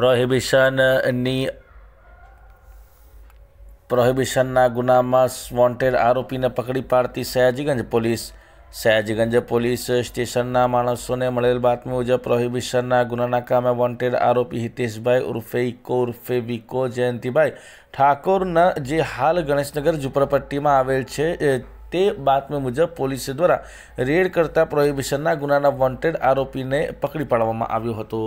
પ્રોહિબિશનની પ્રોહિબિશનના ગુનામાં વોન્ટેડ આરોપીને પકડી પાડતી સયાજીગંજ પોલીસ સયાજીગંજ પોલીસ સ્ટેશનના માણસોને મળેલ બાતમી મુજબ પ્રોહિબિશનના ગુનાના કામે વોન્ટેડ આરોપી હિતેશભાઈ ઉર્ફે ઇકો ઉર્ફે વિકો જયંતિભાઈ ઠાકોરના જે હાલ ગણેશનગર ઝુંપડપટ્ટીમાં આવેલ છે તે બાતમી મુજબ પોલીસ દ્વારા રેડ કરતા પ્રોહિબિશનના ગુનાના વોન્ટેડ આરોપીને પકડી પાડવામાં આવ્યો હતો